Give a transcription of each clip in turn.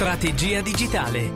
Strategia digitale.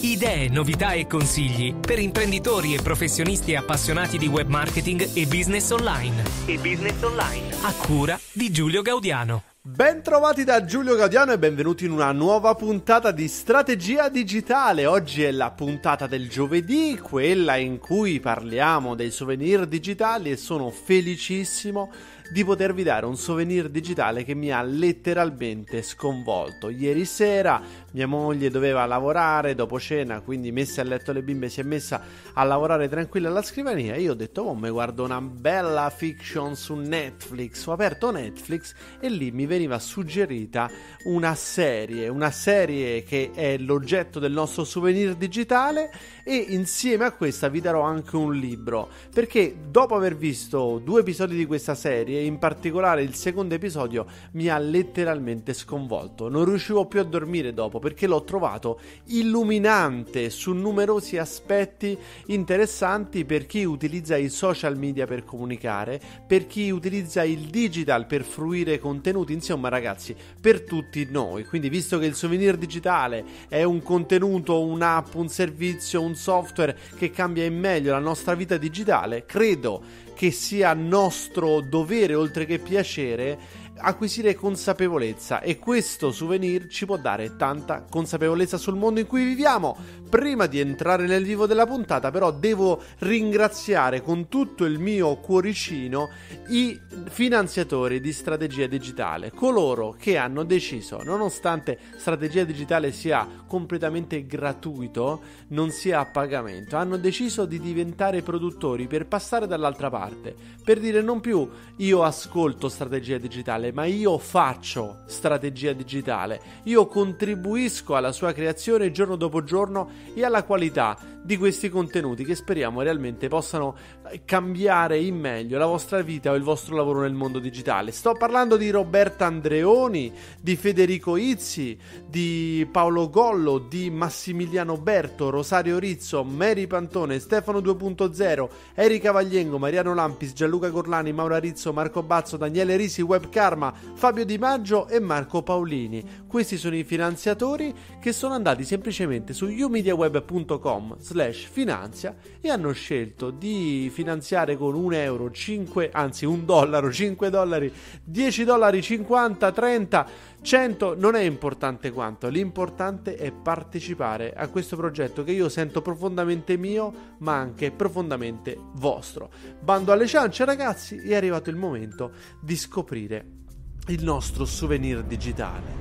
Idee, novità e consigli per imprenditori e professionisti appassionati di web marketing e business online. E business online. A cura di Giulio Gaudiano. Bentrovati da Giulio Gaudiano e benvenuti in una nuova puntata di Strategia Digitale. Oggi è la puntata del giovedì, quella in cui parliamo dei souvenir digitali e sono felicissimo di potervi dare un souvenir digitale che mi ha letteralmente sconvolto. Ieri sera mia moglie doveva lavorare dopo cena, quindi messa a letto le bimbe si è messa a lavorare tranquilla alla scrivania. Io ho detto, oh, mi guardo una bella fiction su Netflix. Ho aperto Netflix e lì mi veniva suggerita una serie, una serie che è l'oggetto del nostro souvenir digitale e insieme a questa vi darò anche un libro perché dopo aver visto due episodi di questa serie, in particolare il secondo episodio, mi ha letteralmente sconvolto. Non riuscivo più a dormire dopo perché l'ho trovato illuminante su numerosi aspetti interessanti per chi utilizza i social media per comunicare, per chi utilizza il digital per fruire contenuti, insomma ragazzi, per tutti noi. Quindi visto che il souvenir digitale è un contenuto, un'app, un servizio, un un software che cambia in meglio la nostra vita digitale, credo che sia nostro dovere oltre che piacere acquisire consapevolezza e questo souvenir ci può dare tanta consapevolezza sul mondo in cui viviamo. Prima di entrare nel vivo della puntata però devo ringraziare con tutto il mio cuoricino i finanziatori di strategia digitale, coloro che hanno deciso, nonostante strategia digitale sia completamente gratuito, non sia a pagamento, hanno deciso di diventare produttori per passare dall'altra parte, per dire non più io ascolto strategia digitale, digitale, ma io faccio strategia digitale, io contribuisco alla sua creazione giorno dopo giorno e alla qualità di questi contenuti che speriamo realmente possano eh, cambiare in meglio la vostra vita o il vostro lavoro nel mondo digitale. Sto parlando di Roberta Andreoni, di Federico Izzi, di Paolo Gollo, di Massimiliano Berto, Rosario Rizzo, Mary Pantone, Stefano 2.0, Erika Vagliengo, Mariano Lampis, Gianluca Gorlani, Maura Rizzo, Marco Bazzo, Daniele Risi, Webcar Parma, Fabio Di Maggio e Marco Paolini. Questi sono i finanziatori che sono andati semplicemente su umediaweb.com slash finanzia e hanno scelto di finanziare con 1 euro 5, anzi 1 dollaro, 5 dollari, 10 dollari 50, 30, 100, non è importante quanto, l'importante è partecipare a questo progetto che io sento profondamente mio ma anche profondamente vostro. Bando alle ciance ragazzi, è arrivato il momento di scoprire il nostro souvenir digitale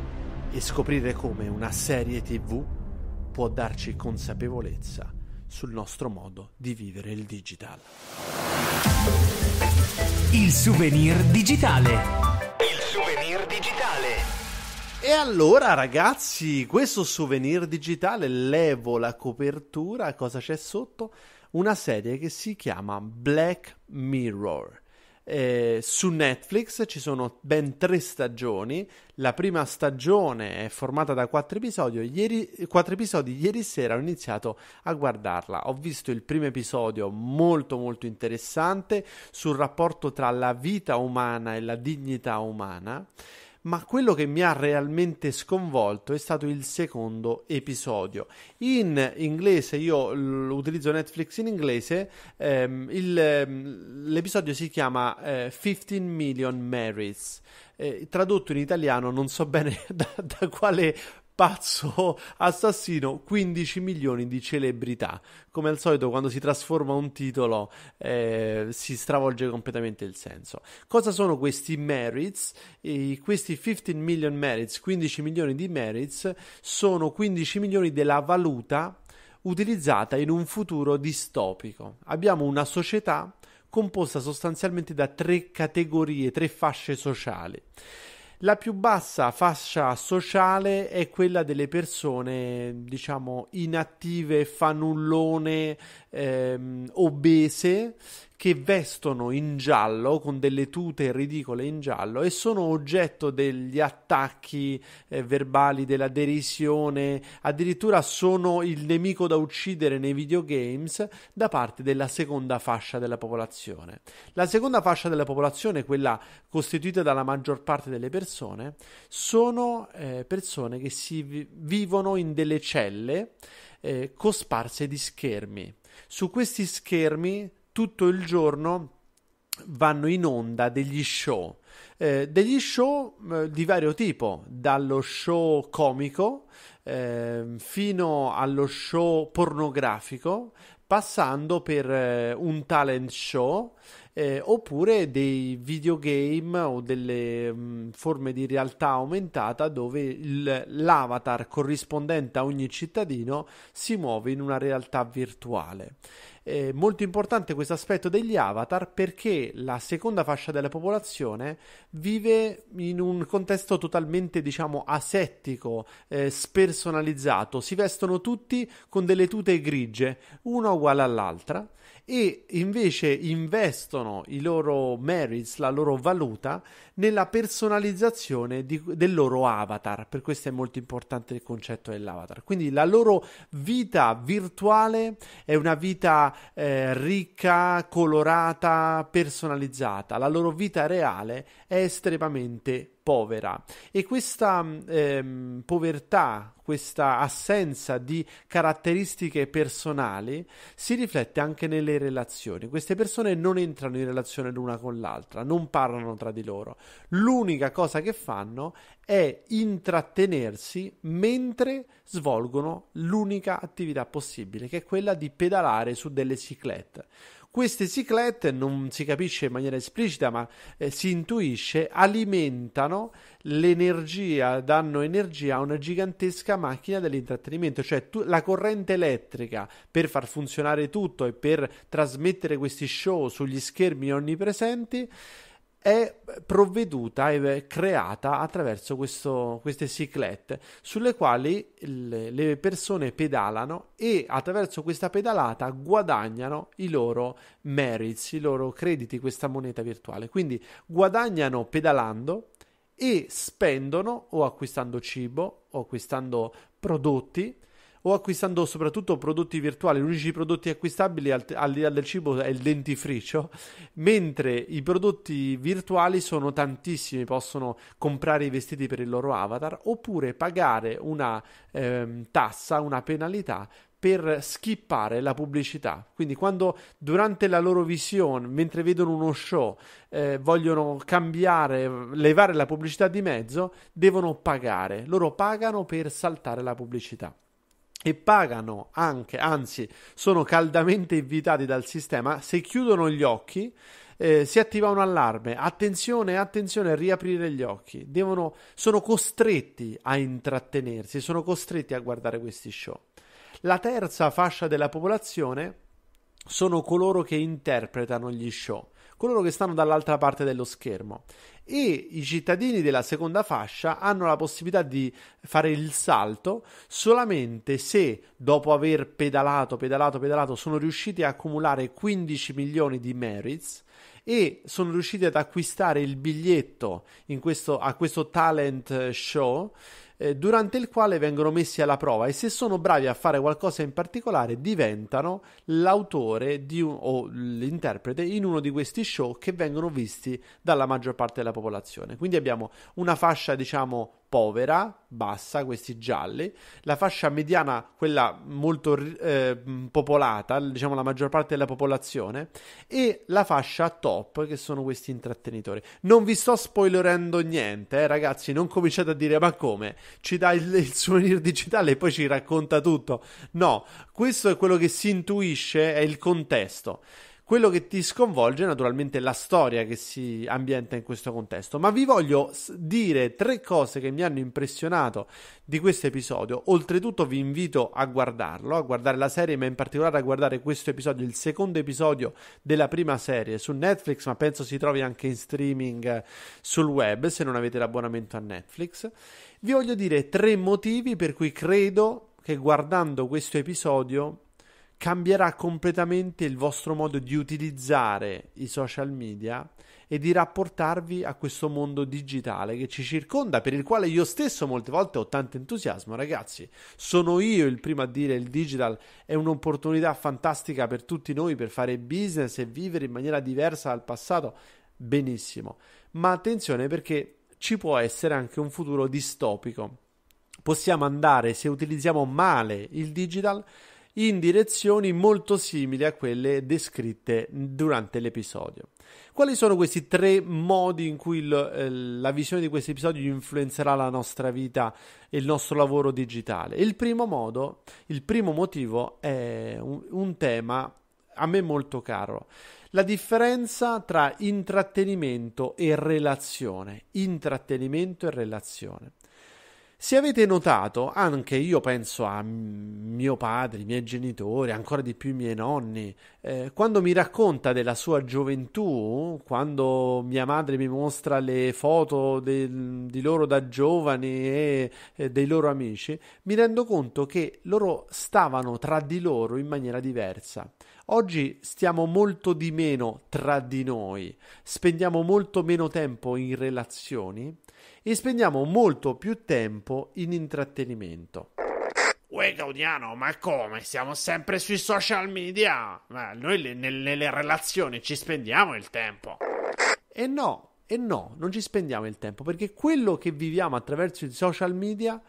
e scoprire come una serie tv può darci consapevolezza sul nostro modo di vivere il digital. Il souvenir digitale. Il souvenir digitale. E allora ragazzi, questo souvenir digitale, levo la copertura, cosa c'è sotto? Una serie che si chiama Black Mirror eh, su Netflix ci sono ben tre stagioni. La prima stagione è formata da quattro episodi. Ieri, quattro episodi. Ieri sera ho iniziato a guardarla. Ho visto il primo episodio molto molto interessante sul rapporto tra la vita umana e la dignità umana ma quello che mi ha realmente sconvolto è stato il secondo episodio. In inglese, io l- utilizzo Netflix in inglese, ehm, il, ehm, l'episodio si chiama eh, 15 Million Marys. Eh, tradotto in italiano non so bene da, da quale pazzo assassino 15 milioni di celebrità. Come al solito, quando si trasforma un titolo, eh, si stravolge completamente il senso. Cosa sono questi merits? E questi 15 million merits, 15 milioni di merits, sono 15 milioni della valuta utilizzata in un futuro distopico. Abbiamo una società composta sostanzialmente da tre categorie, tre fasce sociali. La più bassa fascia sociale è quella delle persone, diciamo, inattive, fanullone, ehm, obese, che vestono in giallo con delle tute ridicole in giallo e sono oggetto degli attacchi eh, verbali, della derisione, addirittura sono il nemico da uccidere nei videogames da parte della seconda fascia della popolazione. La seconda fascia della popolazione, quella costituita dalla maggior parte delle persone, sono eh, persone che si vi- vivono in delle celle eh, cosparse di schermi. Su questi schermi tutto il giorno vanno in onda degli show, eh, degli show eh, di vario tipo, dallo show comico eh, fino allo show pornografico, passando per eh, un talent show eh, oppure dei videogame o delle mh, mm, forme di realtà aumentata dove il, l'avatar corrispondente a ogni cittadino si muove in una realtà virtuale. Eh, molto importante questo aspetto degli avatar perché la seconda fascia della popolazione vive in un contesto totalmente diciamo asettico, eh, spersonalizzato, si vestono tutti con delle tute grigie, una uguale all'altra e invece investono i loro merits, la loro valuta, nella personalizzazione di, del loro avatar. Per questo è molto importante il concetto dell'avatar. Quindi la loro vita virtuale è una vita eh, ricca, colorata, personalizzata. La loro vita reale è estremamente povera e questa ehm, povertà, questa assenza di caratteristiche personali si riflette anche nelle relazioni. Queste persone non entrano in relazione l'una con l'altra, non parlano tra di loro. L'unica cosa che fanno è intrattenersi mentre svolgono l'unica attività possibile, che è quella di pedalare su delle ciclette. Queste ciclette, non si capisce in maniera esplicita, ma eh, si intuisce, alimentano l'energia, danno energia a una gigantesca macchina dell'intrattenimento, cioè tu, la corrente elettrica per far funzionare tutto e per trasmettere questi show sugli schermi onnipresenti è provveduta e creata attraverso questo, queste ciclette sulle quali le persone pedalano e attraverso questa pedalata guadagnano i loro merits, i loro crediti, questa moneta virtuale. Quindi guadagnano pedalando e spendono o acquistando cibo o acquistando prodotti o acquistando soprattutto prodotti virtuali. Gli unici prodotti acquistabili al, di là del cibo è il dentifricio, mentre i prodotti virtuali sono tantissimi, possono comprare i vestiti per il loro avatar oppure pagare una ehm, tassa, una penalità per skippare la pubblicità. Quindi quando durante la loro visione, mentre vedono uno show, eh, vogliono cambiare, levare la pubblicità di mezzo, devono pagare. Loro pagano per saltare la pubblicità e pagano anche, anzi sono caldamente invitati dal sistema, se chiudono gli occhi eh, si attiva un allarme, attenzione, attenzione, riaprire gli occhi, Devono, sono costretti a intrattenersi, sono costretti a guardare questi show. La terza fascia della popolazione sono coloro che interpretano gli show coloro che stanno dall'altra parte dello schermo e i cittadini della seconda fascia hanno la possibilità di fare il salto solamente se dopo aver pedalato, pedalato, pedalato sono riusciti a accumulare 15 milioni di merits e sono riusciti ad acquistare il biglietto questo, a questo talent show eh, durante il quale vengono messi alla prova e se sono bravi a fare qualcosa in particolare diventano l'autore di un, o l'interprete in uno di questi show che vengono visti dalla maggior parte della popolazione. Quindi abbiamo una fascia, diciamo, povera, bassa, questi gialli, la fascia mediana, quella molto eh, popolata, diciamo la maggior parte della popolazione, e la fascia top, che sono questi intrattenitori. Non vi sto spoilerando niente, eh, ragazzi, non cominciate a dire ma come, ci dà il, il souvenir digitale e poi ci racconta tutto. No, questo è quello che si intuisce, è il contesto. Quello che ti sconvolge naturalmente è la storia che si ambienta in questo contesto, ma vi voglio dire tre cose che mi hanno impressionato di questo episodio. Oltretutto vi invito a guardarlo, a guardare la serie, ma in particolare a guardare questo episodio, il secondo episodio della prima serie su Netflix, ma penso si trovi anche in streaming eh, sul web se non avete l'abbonamento a Netflix. Vi voglio dire tre motivi per cui credo che guardando questo episodio cambierà completamente il vostro modo di utilizzare i social media e di rapportarvi a questo mondo digitale che ci circonda, per il quale io stesso molte volte ho tanto entusiasmo, ragazzi. Sono io il primo a dire che il digital è un'opportunità fantastica per tutti noi per fare business e vivere in maniera diversa dal passato. Benissimo. Ma attenzione perché ci può essere anche un futuro distopico. Possiamo andare, se utilizziamo male il digital, in direzioni molto simili a quelle descritte durante l'episodio. Quali sono questi tre modi in cui lo, eh, la visione di questo episodio influenzerà la nostra vita e il nostro lavoro digitale? Il primo modo, il primo motivo è un, un tema a me molto caro. La differenza tra intrattenimento e relazione. Intrattenimento e relazione. Se avete notato, anche io penso a mio padre, i miei genitori, ancora di più i miei nonni, eh, quando mi racconta della sua gioventù, quando mia madre mi mostra le foto del, di loro da giovani e, e dei loro amici, mi rendo conto che loro stavano tra di loro in maniera diversa. Oggi stiamo molto di meno tra di noi, spendiamo molto meno tempo in relazioni e spendiamo molto più tempo in intrattenimento. Uè Gaudiano, ma come? Siamo sempre sui social media? Ma noi le, nelle relazioni ci spendiamo il tempo. E no, e no, non ci spendiamo il tempo perché quello che viviamo attraverso i social media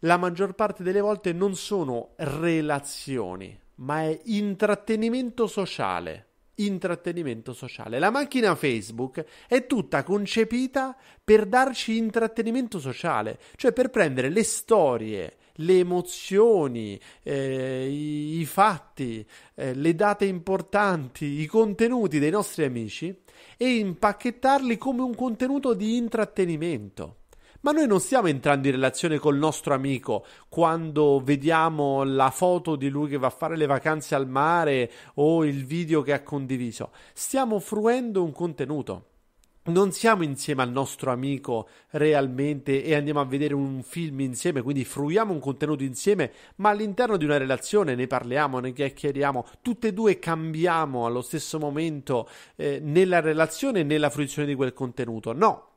la maggior parte delle volte non sono relazioni, ma è intrattenimento sociale. Intrattenimento sociale. La macchina Facebook è tutta concepita per darci intrattenimento sociale, cioè per prendere le storie, le emozioni, eh, i, i, fatti, eh, le date importanti, i contenuti dei nostri amici e impacchettarli come un contenuto di intrattenimento ma noi non stiamo entrando in relazione col nostro amico quando vediamo la foto di lui che va a fare le vacanze al mare o il video che ha condiviso. Stiamo fruendo un contenuto non siamo insieme al nostro amico realmente e andiamo a vedere un film insieme, quindi fruiamo un contenuto insieme, ma all'interno di una relazione ne parliamo, ne chiacchieriamo, tutte e due cambiamo allo stesso momento eh, nella relazione e nella fruizione di quel contenuto. No,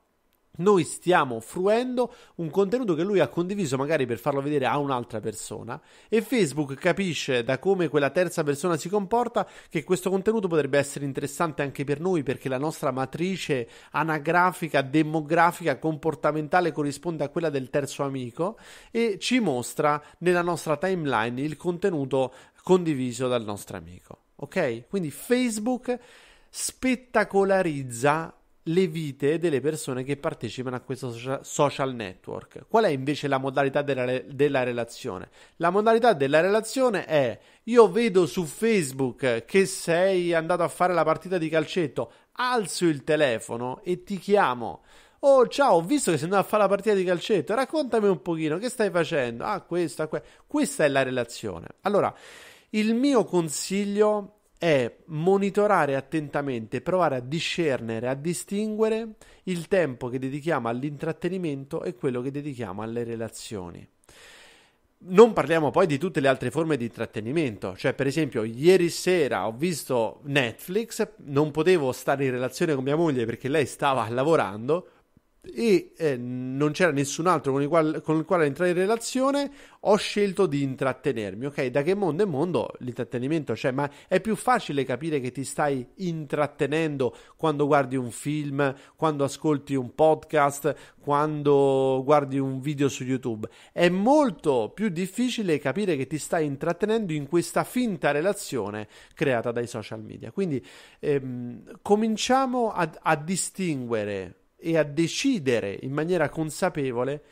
noi stiamo fruendo un contenuto che lui ha condiviso magari per farlo vedere a un'altra persona e Facebook capisce da come quella terza persona si comporta che questo contenuto potrebbe essere interessante anche per noi perché la nostra matrice anagrafica, demografica, comportamentale corrisponde a quella del terzo amico e ci mostra nella nostra timeline il contenuto condiviso dal nostro amico. Ok? Quindi Facebook spettacolarizza le vite delle persone che partecipano a questo social network. Qual è invece la modalità della, della, relazione? La modalità della relazione è io vedo su Facebook che sei andato a fare la partita di calcetto, alzo il telefono e ti chiamo. Oh, ciao, ho visto che sei andato a fare la partita di calcetto, raccontami un pochino, che stai facendo? Ah, questa, que-". questa è la relazione. Allora, il mio consiglio è monitorare attentamente, provare a discernere, a distinguere il tempo che dedichiamo all'intrattenimento e quello che dedichiamo alle relazioni. Non parliamo poi di tutte le altre forme di intrattenimento, cioè per esempio ieri sera ho visto Netflix, non potevo stare in relazione con mia moglie perché lei stava lavorando, e eh, non c'era nessun altro con il, quale, con il, quale, entrare in relazione, ho scelto di intrattenermi. Ok, da che mondo è mondo l'intrattenimento c'è, ma è più facile capire che ti stai intrattenendo quando guardi un film, quando ascolti un podcast, quando guardi un video su YouTube. È molto più difficile capire che ti stai intrattenendo in questa finta relazione creata dai social media. Quindi ehm, cominciamo a, a distinguere e a decidere in maniera consapevole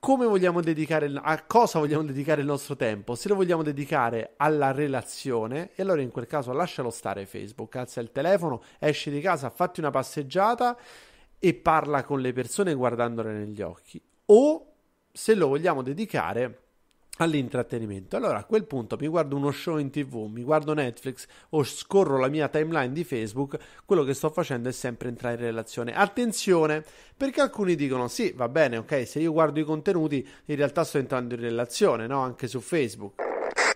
come vogliamo dedicare a cosa vogliamo dedicare il nostro tempo. Se lo vogliamo dedicare alla relazione, e allora in quel caso lascialo stare Facebook, alza il telefono, esci di casa, fatti una passeggiata e parla con le persone guardandole negli occhi. O se lo vogliamo dedicare a all'intrattenimento. Allora a quel punto mi guardo uno show in tv, mi guardo Netflix o scorro la mia timeline di Facebook, quello che sto facendo è sempre entrare in relazione. Attenzione, perché alcuni dicono sì, va bene, ok, se io guardo i contenuti in realtà sto entrando in relazione, no? Anche su Facebook.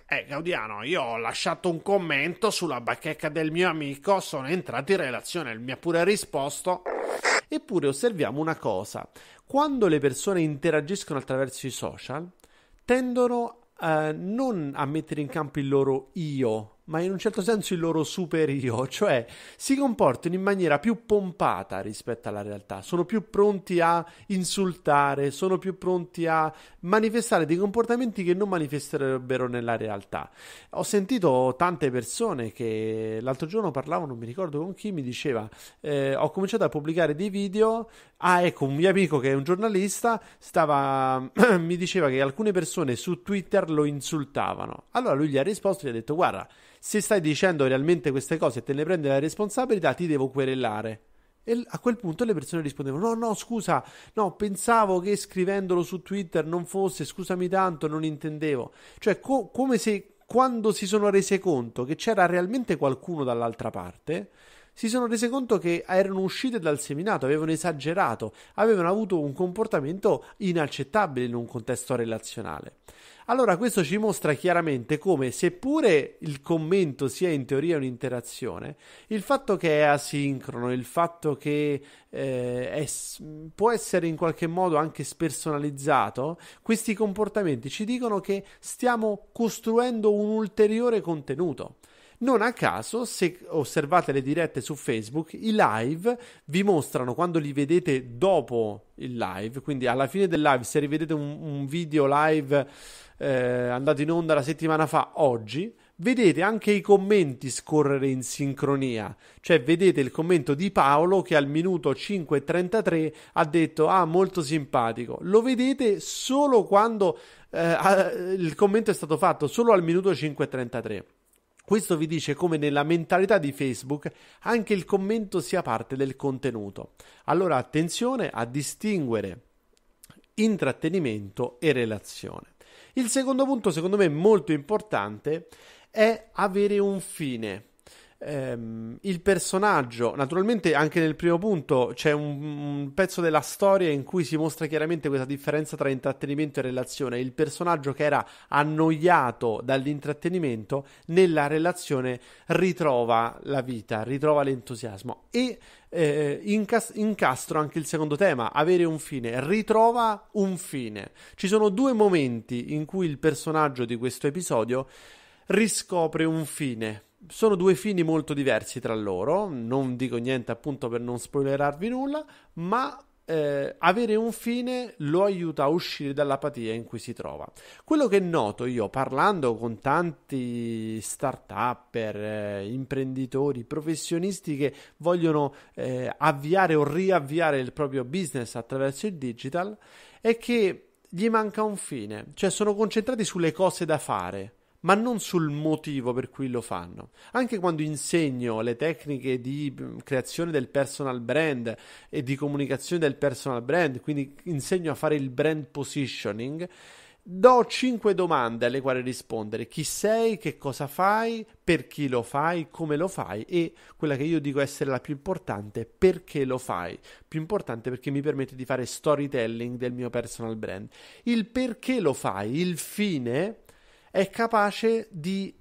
Eh, Gaudiano, io ho lasciato un commento sulla bacheca del mio amico, sono entrato in relazione, mi ha pure risposto. Eppure osserviamo una cosa, quando le persone interagiscono attraverso i social, tendono a eh, non a mettere in campo il loro io ma in un certo senso il loro superio, cioè si comportano in maniera più pompata rispetto alla realtà, sono più pronti a insultare, sono più pronti a manifestare dei comportamenti che non manifesterebbero nella realtà. Ho sentito tante persone che l'altro giorno parlavano, non mi ricordo con chi, mi diceva eh, ho cominciato a pubblicare dei video, ah ecco un mio amico che è un giornalista stava, mi diceva che alcune persone su Twitter lo insultavano, allora lui gli ha risposto e gli ha detto guarda, se stai dicendo realmente queste cose e te ne prendi la responsabilità, ti devo querellare. E a quel punto le persone rispondevano: No, no, scusa, no, pensavo che scrivendolo su Twitter non fosse, scusami tanto, non intendevo. Cioè, co- come se quando si sono rese conto che c'era realmente qualcuno dall'altra parte, si sono rese conto che erano uscite dal seminato, avevano esagerato, avevano avuto un comportamento inaccettabile in un contesto relazionale. Allora questo ci mostra chiaramente come, seppure il commento sia in teoria un'interazione, il fatto che è asincrono, il fatto che eh, è, può essere in qualche modo anche spersonalizzato, questi comportamenti ci dicono che stiamo costruendo un ulteriore contenuto. Non a caso, se osservate le dirette su Facebook, i live vi mostrano quando li vedete dopo il live, quindi alla fine del live, se rivedete un, un video live eh, andato in onda la settimana fa, oggi, vedete anche i commenti scorrere in sincronia, cioè vedete il commento di Paolo che al minuto 5.33 ha detto ah molto simpatico, lo vedete solo quando eh, il commento è stato fatto, solo al minuto 5.33. Questo vi dice come nella mentalità di Facebook anche il commento sia parte del contenuto. Allora attenzione a distinguere intrattenimento e relazione. Il secondo punto, secondo me molto importante, è avere un fine ehm, il personaggio, naturalmente anche nel primo punto c'è un, un, pezzo della storia in cui si mostra chiaramente questa differenza tra intrattenimento e relazione, il personaggio che era annoiato dall'intrattenimento nella relazione ritrova la vita, ritrova l'entusiasmo e eh, incas- incastro anche il secondo tema, avere un fine, ritrova un fine. Ci sono due momenti in cui il personaggio di questo episodio riscopre un fine. Sono due fini molto diversi tra loro, non dico niente appunto per non spoilerarvi nulla, ma eh, avere un fine lo aiuta a uscire dall'apatia in cui si trova. Quello che noto io parlando con tanti start-upper, eh, imprenditori, professionisti che vogliono eh, avviare o riavviare il proprio business attraverso il digital è che gli manca un fine, cioè sono concentrati sulle cose da fare ma non sul motivo per cui lo fanno. Anche quando insegno le tecniche di mm, creazione del personal brand e di comunicazione del personal brand, quindi insegno a fare il brand positioning, do 5 domande alle quali rispondere. Chi sei, che cosa fai, per chi lo fai, come lo fai e quella che io dico essere la più importante, perché lo fai. Più importante perché mi permette di fare storytelling del mio personal brand. Il perché lo fai, il fine è capace di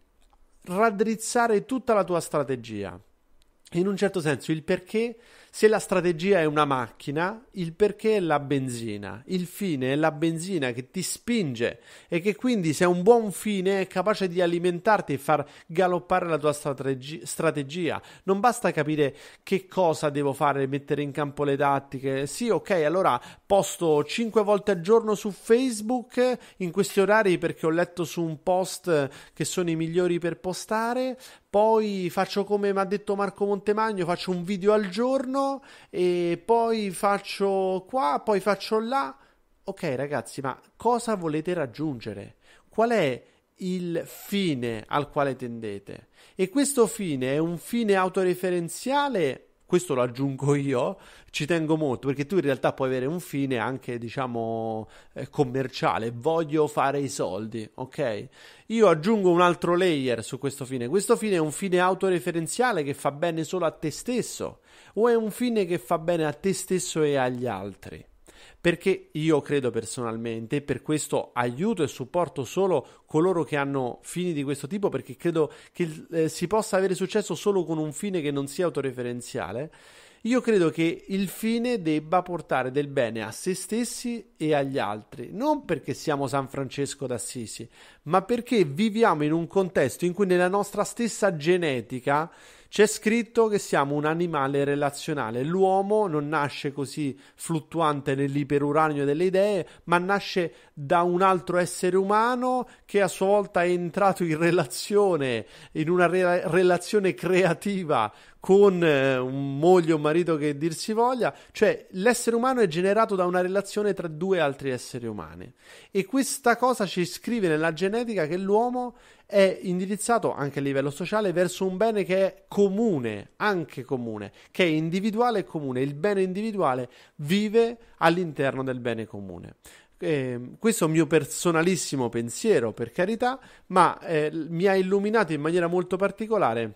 raddrizzare tutta la tua strategia. In un certo senso, il perché se la strategia è una macchina, il perché è la benzina, il fine è la benzina che ti spinge e che quindi se è un buon fine è capace di alimentarti e far galoppare la tua strategi- strategia. Non basta capire che cosa devo fare, mettere in campo le tattiche. Sì, ok, allora posto 5 volte al giorno su Facebook in questi orari perché ho letto su un post che sono i migliori per postare, poi faccio come mi ha detto Marco Montemagno, faccio un video al giorno e poi faccio qua, poi faccio là. Ok ragazzi, ma cosa volete raggiungere? Qual è il fine al quale tendete? E questo fine è un fine autoreferenziale questo lo aggiungo io, ci tengo molto perché tu in realtà puoi avere un fine anche diciamo eh, commerciale, voglio fare i soldi, ok? Io aggiungo un altro layer su questo fine, questo fine è un fine autoreferenziale che fa bene solo a te stesso o è un fine che fa bene a te stesso e agli altri? Perché io credo personalmente, per questo aiuto e supporto solo coloro che hanno fini di questo tipo, perché credo che eh, si possa avere successo solo con un fine che non sia autoreferenziale, io credo che il fine debba portare del bene a se stessi e agli altri, non perché siamo San Francesco d'Assisi, ma perché viviamo in un contesto in cui nella nostra stessa genetica c'è scritto che siamo un animale relazionale. L'uomo non nasce così fluttuante nell'iperuranio delle idee, ma nasce da un altro essere umano che a sua volta è entrato in relazione, in una re- relazione creativa con eh, un moglie o un marito che dir si voglia, cioè l'essere umano è generato da una relazione tra due altri esseri umani e questa cosa ci scrive nella genetica che l'uomo è indirizzato anche a livello sociale verso un bene che è comune, anche comune, che è individuale e comune, il bene individuale vive all'interno del bene comune. Eh, questo è un mio personalissimo pensiero, per carità, ma eh, mi ha illuminato in maniera molto particolare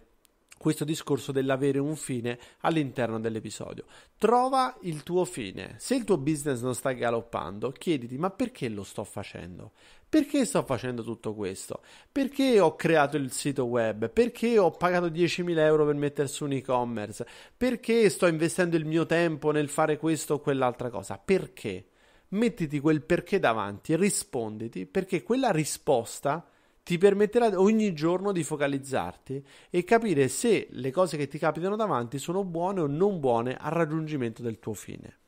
questo discorso dell'avere un fine all'interno dell'episodio. Trova il tuo fine. Se il tuo business non sta galoppando, chiediti ma perché lo sto facendo? Perché sto facendo tutto questo? Perché ho creato il sito web? Perché ho pagato 10.000 euro per mettere su un e-commerce? Perché sto investendo il mio tempo nel fare questo o quell'altra cosa? Perché? Mettiti quel perché davanti e risponditi perché quella risposta ti permetterà ogni giorno di focalizzarti e capire se le cose che ti capitano davanti sono buone o non buone al raggiungimento del tuo fine.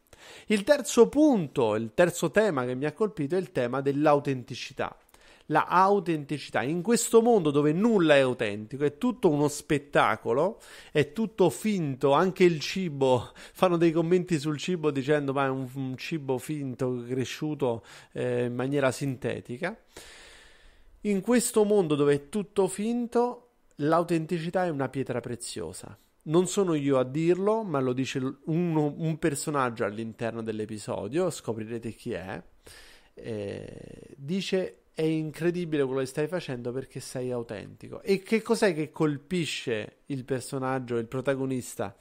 Il terzo punto, il terzo tema che mi ha colpito è il tema dell'autenticità. La autenticità. In questo mondo dove nulla è autentico, è tutto uno spettacolo, è tutto finto, anche il cibo, fanno dei commenti sul cibo dicendo ma è un, un cibo finto, cresciuto eh, in maniera sintetica. In questo mondo dove è tutto finto, l'autenticità è una pietra preziosa. Non sono io a dirlo, ma lo dice uno, un personaggio all'interno dell'episodio, scoprirete chi è. Eh, dice è incredibile quello che stai facendo perché sei autentico. E che cos'è che colpisce il personaggio, il protagonista?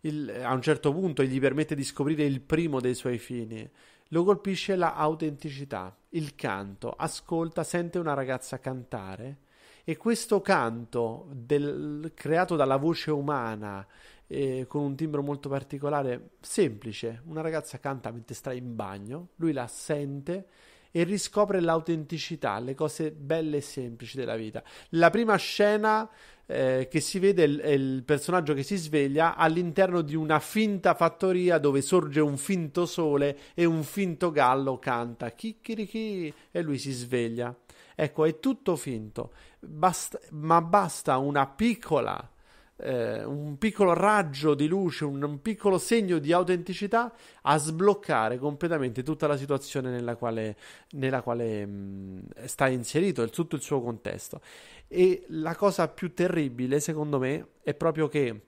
Il, a un certo punto gli permette di scoprire il primo dei suoi fini. Lo colpisce la autenticità, il canto, ascolta, sente una ragazza cantare e questo canto del, creato dalla voce umana eh, con un timbro molto particolare, semplice, una ragazza canta mentre sta in bagno, lui la sente e riscopre l'autenticità, le cose belle e semplici della vita. La prima scena eh, che si vede è il, personaggio che si sveglia all'interno di una finta fattoria dove sorge un finto sole e un finto gallo canta chicchirichi e lui si sveglia. Ecco, è tutto finto, basta, ma basta una piccola eh, un piccolo raggio di luce, un, un piccolo segno di autenticità a sbloccare completamente tutta la situazione nella quale, nella quale mh, mm, sta inserito, il, tutto il suo contesto. E la cosa più terribile, secondo me, è proprio che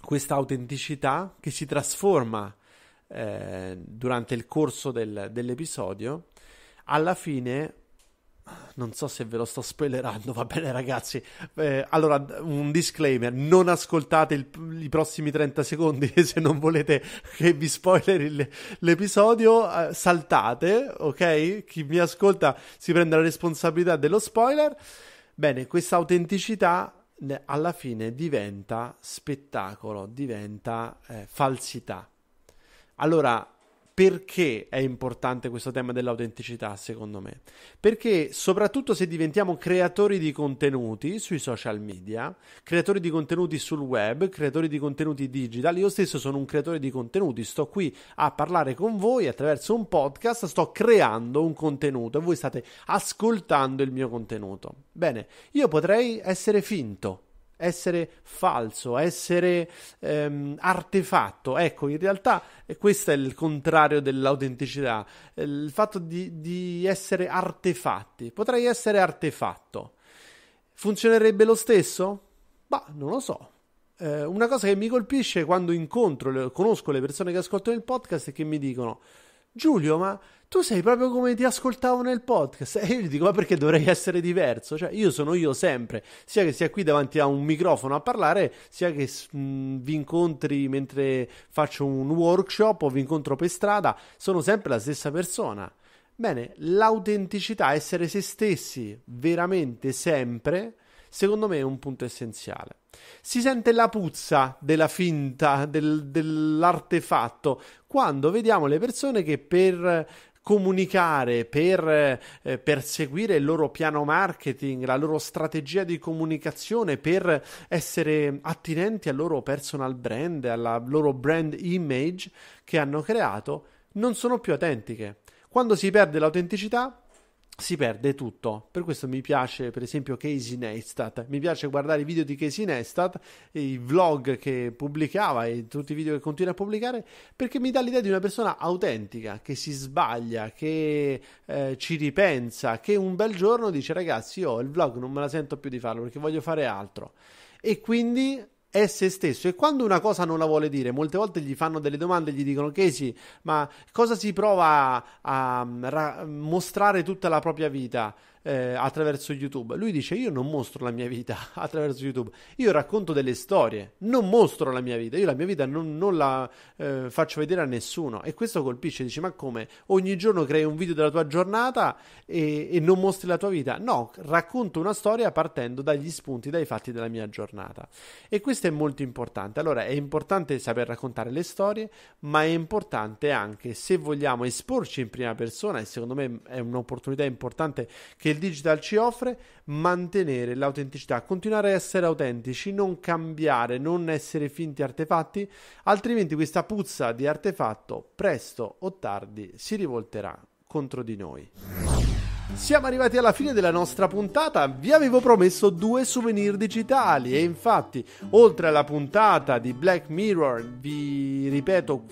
questa autenticità che si trasforma eh, durante il corso del, dell'episodio, alla fine non so se ve lo sto spoilerando, va bene ragazzi. Eh, allora, un disclaimer, non ascoltate il, i prossimi 30 secondi se non volete che vi spoiler il, l'episodio, eh, saltate, ok? Chi mi ascolta si prende la responsabilità dello spoiler. Bene, questa autenticità alla fine diventa spettacolo, diventa eh, falsità. Allora, perché è importante questo tema dell'autenticità, secondo me? Perché soprattutto se diventiamo creatori di contenuti sui social media, creatori di contenuti sul web, creatori di contenuti digital, io stesso sono un creatore di contenuti, sto qui a parlare con voi attraverso un podcast, sto creando un contenuto e voi state ascoltando il mio contenuto. Bene, io potrei essere finto essere falso, essere ehm, artefatto. Ecco, in realtà eh, questo è il contrario dell'autenticità, eh, il fatto di, di essere artefatti. Potrei essere artefatto. Funzionerebbe lo stesso? Bah, non lo so eh, una cosa che mi colpisce quando incontro, conosco le persone che ascoltano il podcast e che mi dicono Giulio, ma tu sei proprio come ti ascoltavo nel podcast. E io gli dico, ma perché dovrei essere diverso? Cioè, io sono io sempre, sia che sia qui davanti a un microfono a parlare, sia che mh, mm, vi incontri mentre faccio un workshop o vi incontro per strada, sono sempre la stessa persona. Bene, l'autenticità, essere se stessi veramente sempre, secondo me è un punto essenziale. Si sente la puzza della finta, del, dell'artefatto, quando vediamo le persone che per comunicare, per eh, perseguire il loro piano marketing, la loro strategia di comunicazione, per essere attinenti al loro personal brand, alla loro brand image che hanno creato, non sono più autentiche. Quando si perde l'autenticità, si perde tutto. Per questo mi piace, per esempio, Casey Neistat. Mi piace guardare i video di Casey Neistat, i vlog che pubblicava e tutti i video che continua a pubblicare, perché mi dà l'idea di una persona autentica, che si sbaglia, che eh, ci ripensa, che un bel giorno dice ragazzi, io il vlog non me la sento più di farlo perché voglio fare altro. E quindi è se stesso e quando una cosa non la vuole dire, molte volte gli fanno delle domande gli dicono Casey, ma cosa si prova a, a mm, ra- mostrare tutta la propria vita? eh, attraverso YouTube. Lui dice io non mostro la mia vita attraverso YouTube, io racconto delle storie, non mostro la mia vita, io la mia vita non, non la eh, faccio vedere a nessuno e questo colpisce, dice ma come ogni giorno crei un video della tua giornata e, e non mostri la tua vita? No, racconto una storia partendo dagli spunti, dai fatti della mia giornata e questo è molto importante. Allora è importante saper raccontare le storie, ma è importante anche se vogliamo esporci in prima persona e secondo me è un'opportunità importante che il digital ci offre, mantenere l'autenticità, continuare a essere autentici, non cambiare, non essere finti artefatti, altrimenti questa puzza di artefatto presto o tardi si rivolterà contro di noi. Siamo arrivati alla fine della nostra puntata, vi avevo promesso due souvenir digitali e infatti oltre alla puntata di Black Mirror vi ripeto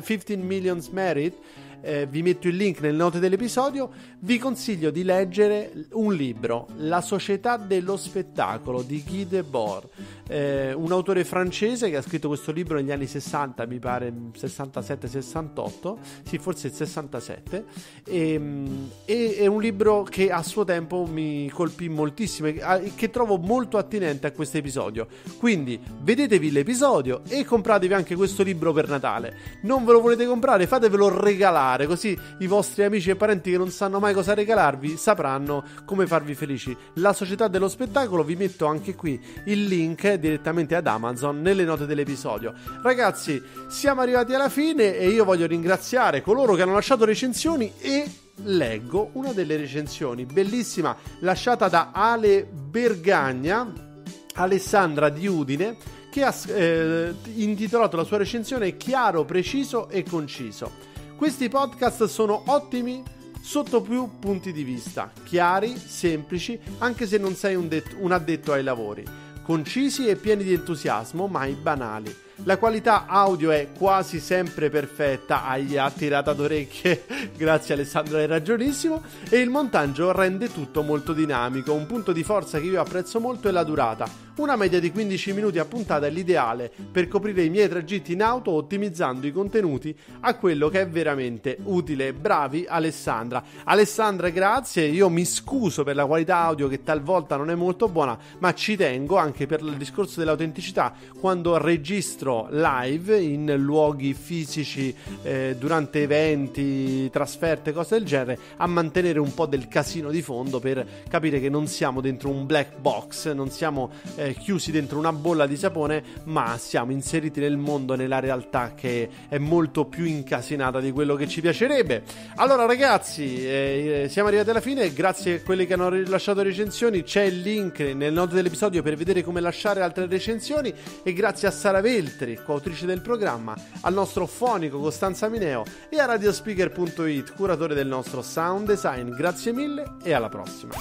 15 Millions Merit eh, vi metto il link nelle note dell'episodio, vi consiglio di leggere un libro, La società dello spettacolo di Guy Debord, eh, un autore francese che ha scritto questo libro negli anni 60, mi pare 67-68, sì forse 67, e, ehm, e, è un libro che a suo tempo mi colpì moltissimo ah, e che trovo molto attinente a questo episodio. Quindi vedetevi l'episodio e compratevi anche questo libro per Natale. Non ve lo volete comprare, fatevelo regalare regalare, così i vostri amici e parenti che non sanno mai cosa regalarvi sapranno come farvi felici. La società dello spettacolo, vi metto anche qui il link direttamente ad Amazon nelle note dell'episodio. Ragazzi, siamo arrivati alla fine e io voglio ringraziare coloro che hanno lasciato recensioni e leggo una delle recensioni bellissima lasciata da Ale Bergagna. Alessandra di Udine che ha eh, intitolato la sua recensione Chiaro, preciso e conciso. Questi podcast sono ottimi sotto più punti di vista, chiari, semplici, anche se non sei un, det- un addetto ai lavori, concisi e pieni di entusiasmo, mai banali. La qualità audio è quasi sempre perfetta, aia, tirata d'orecchie, grazie Alessandro, hai ragionissimo, e il montaggio rende tutto molto dinamico, un punto di forza che io apprezzo molto è la durata, una media di 15 minuti a puntata è l'ideale per coprire i miei tragitti in auto ottimizzando i contenuti a quello che è veramente utile. Bravi Alessandra. Alessandra, grazie. Io mi scuso per la qualità audio che talvolta non è molto buona, ma ci tengo anche per il discorso dell'autenticità. Quando registro però live in luoghi fisici eh, durante eventi, trasferte, cose del genere, a mantenere un po' del casino di fondo per capire che non siamo dentro un black box, non siamo eh, chiusi dentro una bolla di sapone, ma siamo inseriti nel mondo, nella realtà che è molto più incasinata di quello che ci piacerebbe. Allora ragazzi, eh, eh siamo arrivati alla fine, grazie a quelli che hanno rilasciato recensioni, c'è il link nel note dell'episodio per vedere come lasciare altre recensioni e grazie a Sara Velti Feltri, coautrice del programma, al nostro fonico Costanza Mineo e a radiospeaker.it, curatore del nostro sound design. Grazie mille e alla prossima.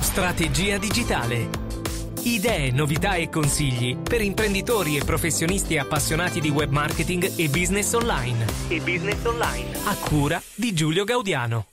Strategia digitale. Idee, novità e consigli per imprenditori e professionisti appassionati di web marketing e business online. E business online. A cura di Giulio Gaudiano.